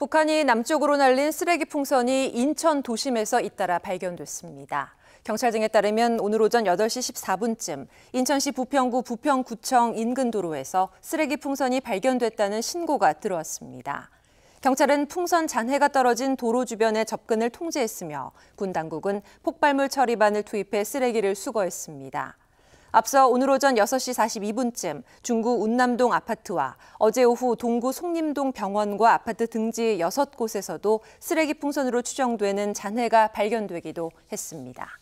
북한이 남쪽으로 날린 쓰레기 풍선이 인천 도심에서 잇따라 발견됐습니다. 경찰 등에 따르면 오늘 오전 8시 14분쯤 인천시 부평구 부평구청 인근 도로에서 쓰레기 풍선이 발견됐다는 신고가 들어왔습니다. 경찰은 풍선 잔해가 떨어진 도로 주변의 접근을 통제했으며 군 당국은 폭발물 처리반을 투입해 쓰레기를 수거했습니다. 앞서 오늘 오전 6시 42분쯤 중구 운남동 아파트와 어제 오후 동구 송림동 병원과 아파트 등지 6곳에서도 쓰레기 풍선으로 추정되는 잔해가 발견되기도 했습니다.